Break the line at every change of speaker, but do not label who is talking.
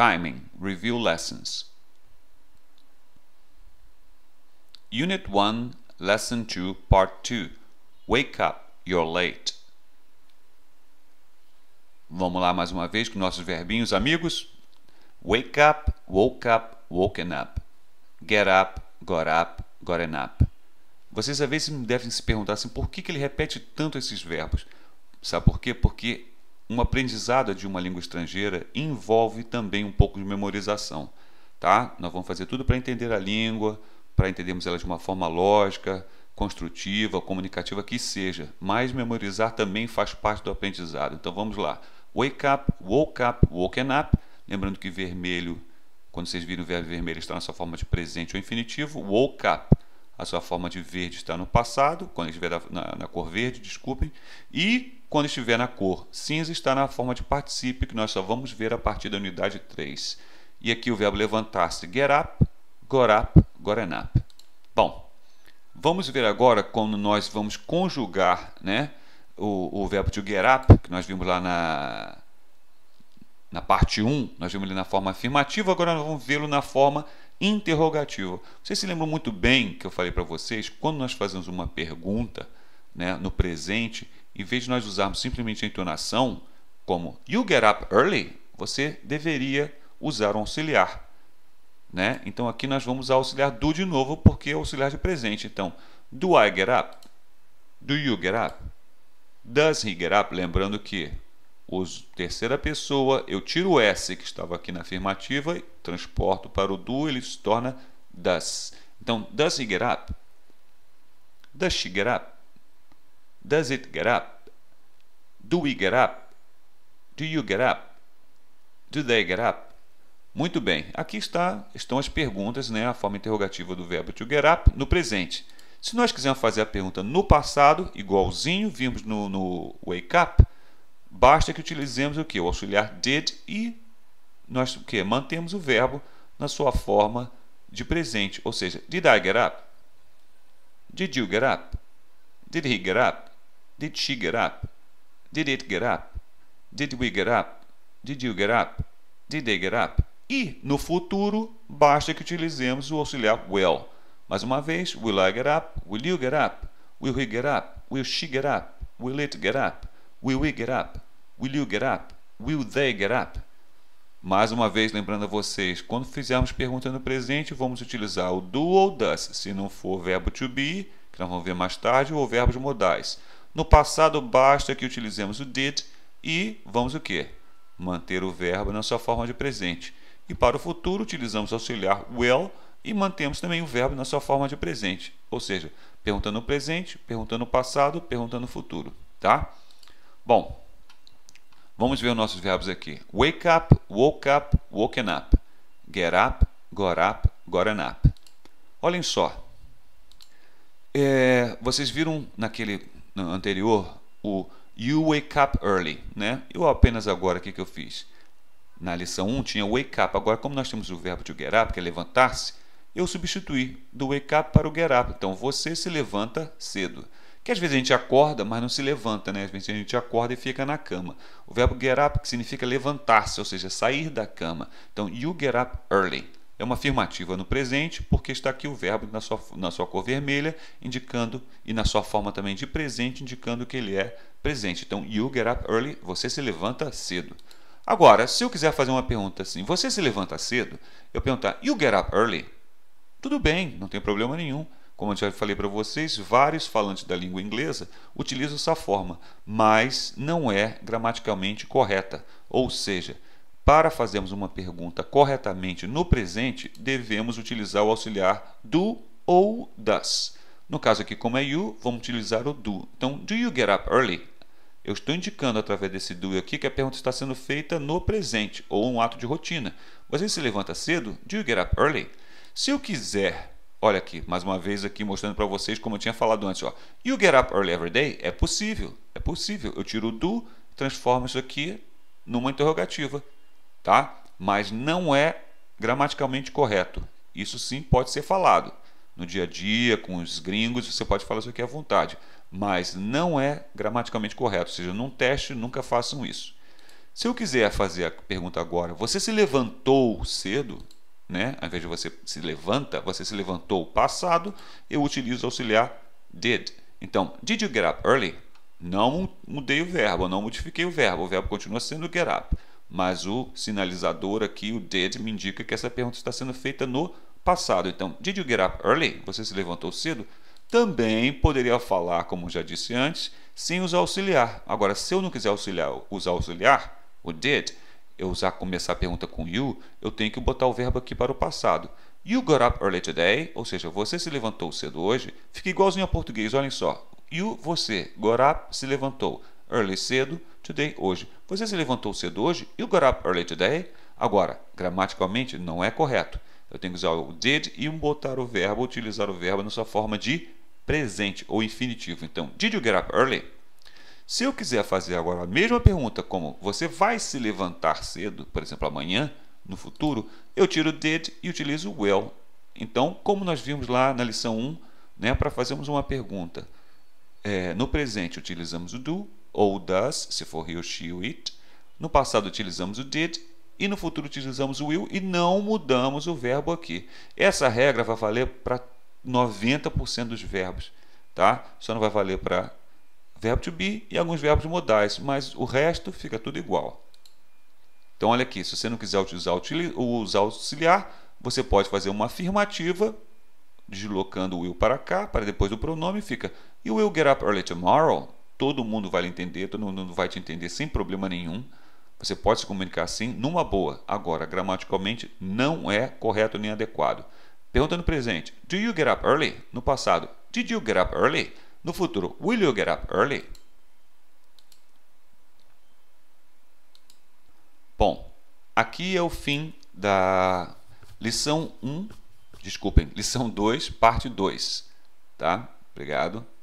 Timing Review Lessons Unit 1, Lesson 2, Part 2 Wake up, you're late. Vamos lá mais uma vez com nossos verbinhos, amigos. Wake up, woke up, woken up. Get up, got up, gotten up. Vocês às vezes devem se perguntar assim, por que, que ele repete tanto esses verbos? Sabe por quê? Porque uma aprendizada de uma língua estrangeira envolve também um pouco de memorização, tá? Nós vamos fazer tudo para entender a língua, para entendermos ela de uma forma lógica, construtiva, comunicativa que seja, mas memorizar também faz parte do aprendizado. Então vamos lá. Wake up, woke up, woken up. Lembrando que vermelho, quando vocês viram o verbo vermelho, está na sua forma de presente ou infinitivo. Woke up a sua forma de verde está no passado, quando estiver na, na cor verde, desculpem, e quando estiver na cor cinza está na forma de participe, que nós só vamos ver a partir da unidade 3. E aqui o verbo levantar-se, get up, got up, gotten up. Bom, vamos ver agora como nós vamos conjugar né, o, o verbo to get up, que nós vimos lá na, na parte 1, nós vimos ele na forma afirmativa, agora nós vamos vê-lo na forma interrogativo. Vocês se lembram muito bem que eu falei para vocês, quando nós fazemos uma pergunta né, no presente, em vez de nós usarmos simplesmente a entonação, como you get up early, você deveria usar um auxiliar. Né? Então aqui nós vamos usar o auxiliar do de novo, porque é o auxiliar de presente. Então, do I get up? Do you get up? Does he get up? Lembrando que uso terceira pessoa, eu tiro o S que estava aqui na afirmativa, transporto para o do, ele se torna does. Então, does he get up? Does she get up? Does it get up? Do we get up? Do you get up? Do they get up? Muito bem, aqui está, estão as perguntas, né? a forma interrogativa do verbo to get up no presente. Se nós quisermos fazer a pergunta no passado, igualzinho vimos no, no wake up, Basta que utilizemos o que? O auxiliar did e nós o que? Mantemos o verbo na sua forma de presente, ou seja, did I get up? Did you get up? Did he get up? Did she get up? Did it get up? Did we get up? Did you get up? Did they get up? E no futuro basta que utilizemos o auxiliar will. Mais uma vez, will I get up? Will you get up? Will he get up? Will she get up? Will it get up? Will we get up? Will you get up? Will they get up? Mais uma vez, lembrando a vocês, quando fizermos pergunta no presente, vamos utilizar o do ou does, se não for o verbo to be, que nós vamos ver mais tarde, ou verbos modais. No passado, basta que utilizemos o did e vamos o quê? Manter o verbo na sua forma de presente. E para o futuro, utilizamos o auxiliar will e mantemos também o verbo na sua forma de presente. Ou seja, perguntando no presente, perguntando no passado, perguntando no futuro. Tá? Bom, vamos ver os nossos verbos aqui. Wake up, woke up, woken up. Get up, got up, gotten up. Olhem só. É, vocês viram naquele anterior o You wake up early, né? Eu apenas agora o que, que eu fiz? Na lição 1 tinha wake up. Agora, como nós temos o verbo to get up, que é levantar-se, eu substituí do wake up para o get up. Então, você se levanta cedo que às vezes a gente acorda, mas não se levanta, né? Às vezes a gente acorda e fica na cama. O verbo get up que significa levantar-se, ou seja, sair da cama. Então, you get up early. É uma afirmativa no presente, porque está aqui o verbo na sua, na sua cor vermelha, indicando, e na sua forma também de presente, indicando que ele é presente. Então, you get up early, você se levanta cedo. Agora, se eu quiser fazer uma pergunta assim, você se levanta cedo? Eu perguntar, you get up early? Tudo bem, não tem problema nenhum. Como eu já falei para vocês, vários falantes da língua inglesa utilizam essa forma, mas não é gramaticalmente correta. Ou seja, para fazermos uma pergunta corretamente no presente, devemos utilizar o auxiliar do ou das. No caso aqui, como é you, vamos utilizar o do. Então, do you get up early? Eu estou indicando através desse do aqui que a pergunta está sendo feita no presente ou um ato de rotina. Você se levanta cedo? Do you get up early? Se eu quiser Olha aqui, mais uma vez aqui mostrando para vocês como eu tinha falado antes. Ó. You get up early every day? É possível, é possível. Eu tiro o do, transformo isso aqui numa interrogativa, tá? Mas não é gramaticalmente correto. Isso sim pode ser falado. No dia a dia, com os gringos, você pode falar isso aqui à vontade. Mas não é gramaticalmente correto. Ou seja, num teste, nunca façam isso. Se eu quiser fazer a pergunta agora, você se levantou cedo? né? Ao invés de você se levanta, você se levantou passado, eu utilizo o auxiliar did. Então, did you get up early? Não mudei o verbo, não modifiquei o verbo, o verbo continua sendo get up. Mas o sinalizador aqui, o did, me indica que essa pergunta está sendo feita no passado. Então, did you get up early? Você se levantou cedo? Também poderia falar, como já disse antes, sem usar auxiliar. Agora, se eu não quiser auxiliar, usar auxiliar, o did, eu usar começar a pergunta com you, eu tenho que botar o verbo aqui para o passado. You got up early today, ou seja, você se levantou cedo hoje. Fica igualzinho ao português, olhem só. You, você, got up, se levantou. Early, cedo, today, hoje. Você se levantou cedo hoje? You got up early today? Agora, gramaticalmente não é correto. Eu tenho que usar o did e botar o verbo, utilizar o verbo na sua forma de presente ou infinitivo. Então, did you get up early? Se eu quiser fazer agora a mesma pergunta, como você vai se levantar cedo, por exemplo, amanhã, no futuro, eu tiro o did e utilizo o will. Então, como nós vimos lá na lição 1, né, para fazermos uma pergunta, é, no presente utilizamos o do ou does, se for he she it. No passado utilizamos o did e no futuro utilizamos o will e não mudamos o verbo aqui. Essa regra vai valer para 90% dos verbos, tá? Só não vai valer para verbo to be e alguns verbos modais, mas o resto fica tudo igual. Então, olha aqui, se você não quiser utilizar o usar auxiliar, você pode fazer uma afirmativa, deslocando o will para cá, para depois do pronome, fica You will get up early tomorrow. Todo mundo vai entender, todo mundo vai te entender sem problema nenhum. Você pode se comunicar assim, numa boa. Agora, gramaticalmente, não é correto nem adequado. Pergunta no presente: Do you get up early? No passado: Did you get up early? No futuro, will you get up early? Bom, aqui é o fim da lição 1, desculpem, lição 2, parte 2, tá? Obrigado.